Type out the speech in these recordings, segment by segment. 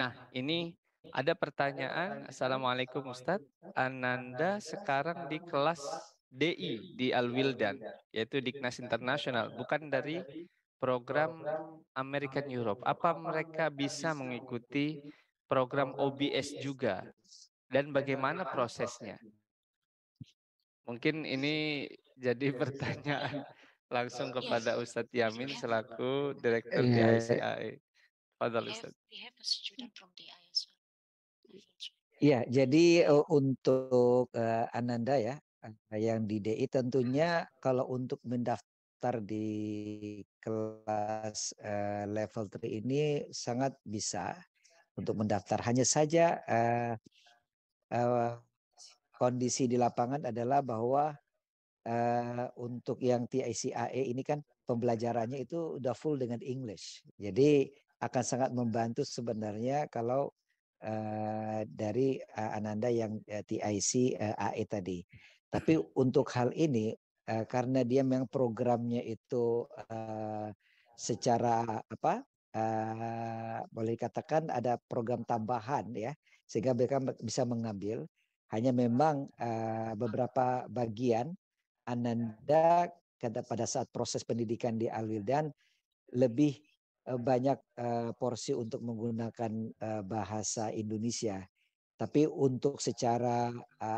Nah, ini ada pertanyaan. Assalamualaikum Ustadz. Ananda sekarang di kelas DI di Al-Wildan, yaitu Dignas Internasional, bukan dari program American Europe. Apa mereka bisa mengikuti program OBS juga? Dan bagaimana prosesnya? Mungkin ini jadi pertanyaan langsung kepada Ustadz Yamin selaku Direktur ICAE. Iya. Fadal Ustaz. Ya, jadi eh, untuk uh, Ananda ya, eh, yang di DI tentunya hmm. kalau untuk mendaftar di kelas uh, level 3 ini sangat bisa untuk mendaftar. Hanya saja uh, uh, kondisi di lapangan adalah bahwa uh, untuk yang TICAE ini kan pembelajarannya itu udah full dengan English. Jadi akan sangat membantu sebenarnya kalau uh, dari uh, Ananda yang uh, eh, TIC uh, AE tadi. Tapi mm-hmm. untuk hal ini uh, karena dia memang programnya itu uh, secara apa? Uh, boleh katakan ada program tambahan ya sehingga mereka bisa mengambil hanya memang uh, beberapa bagian Ananda kata pada saat proses pendidikan di Alwildan lebih Eh, banyak eh, porsi untuk menggunakan eh, bahasa Indonesia, tapi untuk secara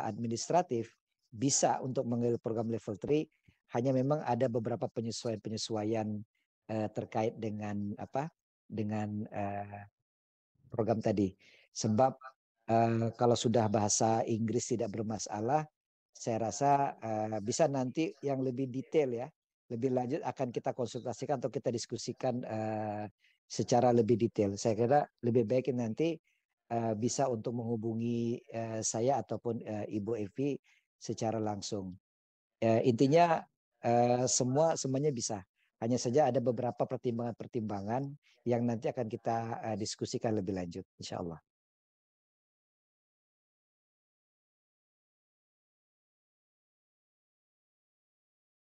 administratif bisa untuk mengambil program level 3 hanya memang ada beberapa penyesuaian-penyesuaian terkait dengan apa dengan program tadi. Sebab kalau sudah bahasa Inggris tidak bermasalah, saya rasa bisa nanti yang lebih detail ya lebih lanjut akan kita konsultasikan atau kita diskusikan uh, secara lebih detail. Saya kira lebih baik nanti uh, bisa untuk menghubungi uh, saya ataupun uh, Ibu Evi secara langsung. Uh, intinya uh, semua semuanya bisa. Hanya saja ada beberapa pertimbangan-pertimbangan yang nanti akan kita uh, diskusikan lebih lanjut, insya Allah.